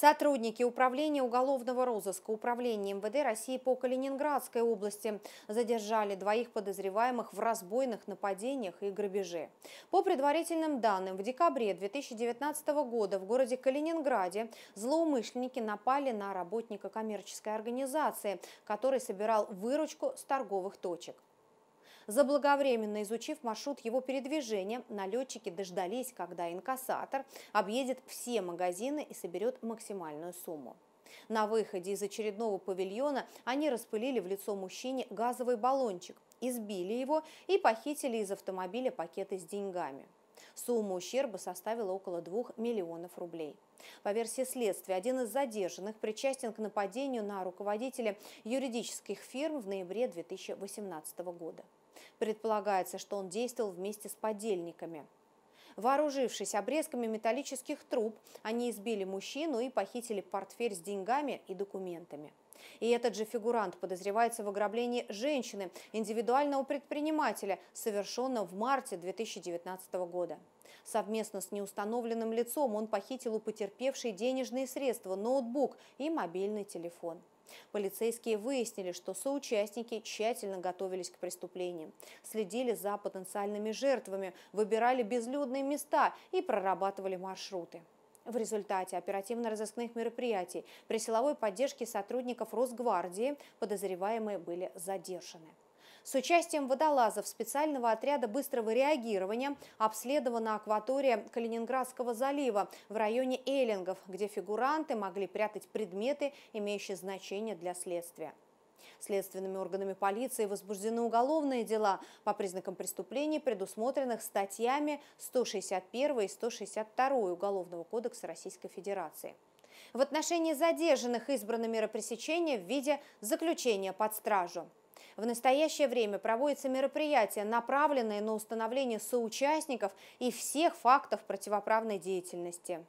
Сотрудники Управления уголовного розыска Управления МВД России по Калининградской области задержали двоих подозреваемых в разбойных нападениях и грабеже. По предварительным данным, в декабре 2019 года в городе Калининграде злоумышленники напали на работника коммерческой организации, который собирал выручку с торговых точек. Заблаговременно изучив маршрут его передвижения, налетчики дождались, когда инкассатор объедет все магазины и соберет максимальную сумму. На выходе из очередного павильона они распылили в лицо мужчине газовый баллончик, избили его и похитили из автомобиля пакеты с деньгами. Сумма ущерба составила около 2 миллионов рублей. По версии следствия, один из задержанных причастен к нападению на руководителя юридических фирм в ноябре 2018 года. Предполагается, что он действовал вместе с подельниками. Вооружившись обрезками металлических труб, они избили мужчину и похитили портфель с деньгами и документами. И этот же фигурант подозревается в ограблении женщины, индивидуального предпринимателя, совершенном в марте 2019 года. Совместно с неустановленным лицом он похитил у потерпевшей денежные средства, ноутбук и мобильный телефон. Полицейские выяснили, что соучастники тщательно готовились к преступлениям, следили за потенциальными жертвами, выбирали безлюдные места и прорабатывали маршруты. В результате оперативно-розыскных мероприятий при силовой поддержке сотрудников Росгвардии подозреваемые были задержаны. С участием водолазов специального отряда быстрого реагирования обследована акватория Калининградского залива в районе Эллингов, где фигуранты могли прятать предметы, имеющие значение для следствия. Следственными органами полиции возбуждены уголовные дела по признакам преступлений, предусмотренных статьями 161 и 162 Уголовного кодекса Российской Федерации. В отношении задержанных избрано меры пресечения в виде заключения под стражу. В настоящее время проводятся мероприятия, направленные на установление соучастников и всех фактов противоправной деятельности.